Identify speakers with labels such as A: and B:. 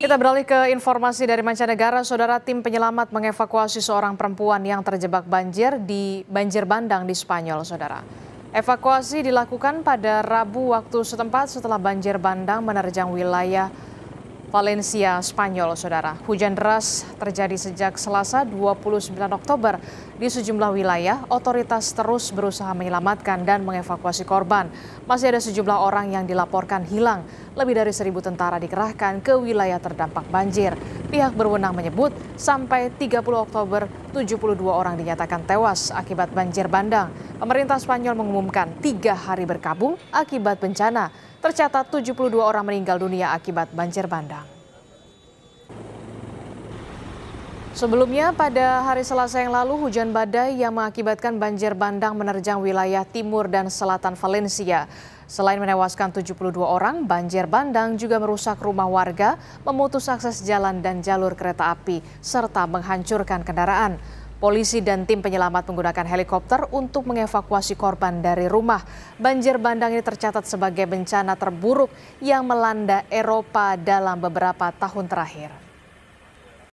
A: Kita beralih ke informasi dari mancanegara, saudara tim penyelamat mengevakuasi seorang perempuan yang terjebak banjir di banjir bandang di Spanyol, saudara. Evakuasi dilakukan pada Rabu waktu setempat setelah banjir bandang menerjang wilayah Valencia, Spanyol, saudara. Hujan deras terjadi sejak Selasa 29 Oktober di sejumlah wilayah. Otoritas terus berusaha menyelamatkan dan mengevakuasi korban. Masih ada sejumlah orang yang dilaporkan hilang lebih dari seribu tentara dikerahkan ke wilayah terdampak banjir. Pihak berwenang menyebut sampai 30 Oktober 72 orang dinyatakan tewas akibat banjir bandang. Pemerintah Spanyol mengumumkan tiga hari berkabung akibat bencana. Tercatat 72 orang meninggal dunia akibat banjir bandang. Sebelumnya pada hari Selasa yang lalu hujan badai yang mengakibatkan banjir bandang menerjang wilayah timur dan selatan Valencia. Selain menewaskan 72 orang, banjir bandang juga merusak rumah warga, memutus akses jalan dan jalur kereta api, serta menghancurkan kendaraan. Polisi dan tim penyelamat menggunakan helikopter untuk mengevakuasi korban dari rumah. Banjir bandang ini tercatat sebagai bencana terburuk yang melanda Eropa dalam beberapa tahun terakhir.